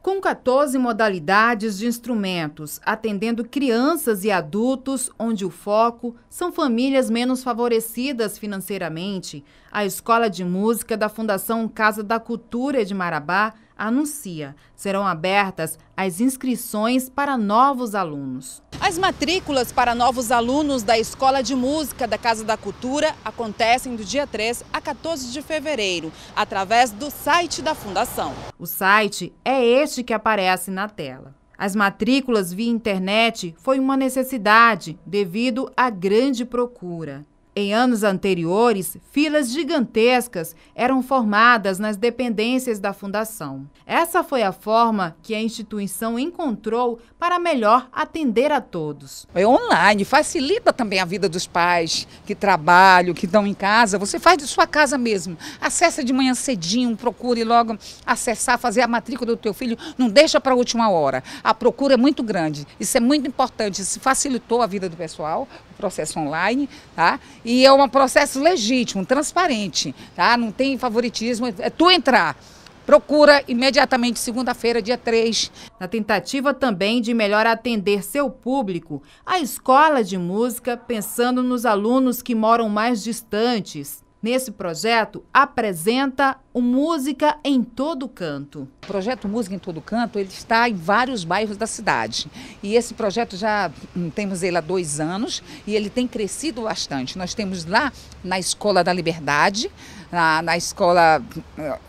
Com 14 modalidades de instrumentos, atendendo crianças e adultos, onde o foco são famílias menos favorecidas financeiramente, a Escola de Música da Fundação Casa da Cultura de Marabá anuncia: serão abertas as inscrições para novos alunos. As matrículas para novos alunos da Escola de Música da Casa da Cultura acontecem do dia 3 a 14 de fevereiro, através do site da Fundação. O site é este que aparece na tela. As matrículas via internet foi uma necessidade devido à grande procura. Em anos anteriores, filas gigantescas eram formadas nas dependências da fundação. Essa foi a forma que a instituição encontrou para melhor atender a todos. É online, facilita também a vida dos pais que trabalham, que estão em casa. Você faz de sua casa mesmo. Acessa de manhã cedinho, procure logo acessar, fazer a matrícula do teu filho. Não deixa para a última hora. A procura é muito grande. Isso é muito importante. Isso facilitou a vida do pessoal, o processo online, tá? E é um processo legítimo, transparente, tá? Não tem favoritismo, é, é tu entrar. Procura imediatamente segunda-feira, dia 3. Na tentativa também de melhor atender seu público, a escola de música pensando nos alunos que moram mais distantes. Nesse projeto, apresenta o Música em Todo Canto projeto Música em Todo Canto ele está em vários bairros da cidade. E esse projeto já hum, temos ele há dois anos e ele tem crescido bastante. Nós temos lá na Escola da Liberdade, na, na escola,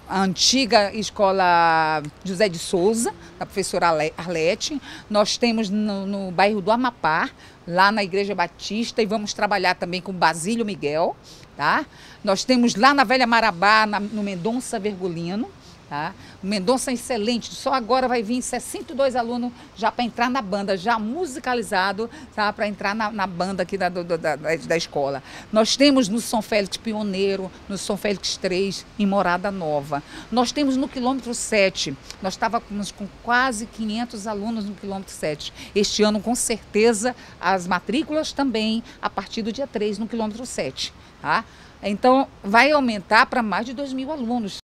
a hum, antiga escola José de Souza, da professora Arlete. Nós temos no, no bairro do Amapá, lá na Igreja Batista, e vamos trabalhar também com Basílio Miguel. Tá? Nós temos lá na Velha Marabá, na, no Mendonça Vergolino. Tá? O Mendonça é excelente, só agora vai vir 62 alunos já para entrar na banda, já musicalizado, tá? para entrar na, na, banda aqui da, da, da, da, escola. Nós temos no São Félix Pioneiro, no São Félix 3, em Morada Nova. Nós temos no quilômetro 7, nós estávamos com quase 500 alunos no quilômetro 7. Este ano, com certeza, as matrículas também, a partir do dia 3, no quilômetro 7. Tá? Então, vai aumentar para mais de 2 mil alunos.